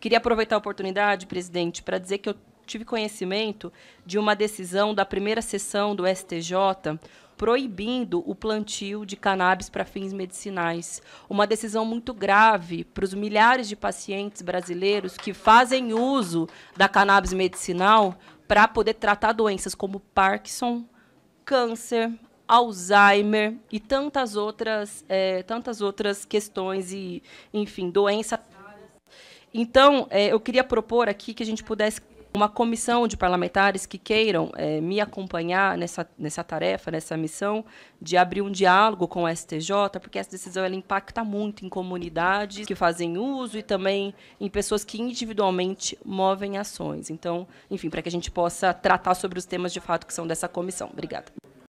Queria aproveitar a oportunidade, presidente, para dizer que eu tive conhecimento de uma decisão da primeira sessão do STJ proibindo o plantio de cannabis para fins medicinais. Uma decisão muito grave para os milhares de pacientes brasileiros que fazem uso da cannabis medicinal para poder tratar doenças como Parkinson, câncer, Alzheimer e tantas outras, é, tantas outras questões e, enfim, doença então, eh, eu queria propor aqui que a gente pudesse uma comissão de parlamentares que queiram é, me acompanhar nessa, nessa tarefa, nessa missão, de abrir um diálogo com o STJ, porque essa decisão ela impacta muito em comunidades que fazem uso e também em pessoas que individualmente movem ações. Então, enfim, para que a gente possa tratar sobre os temas de fato que são dessa comissão. Obrigada.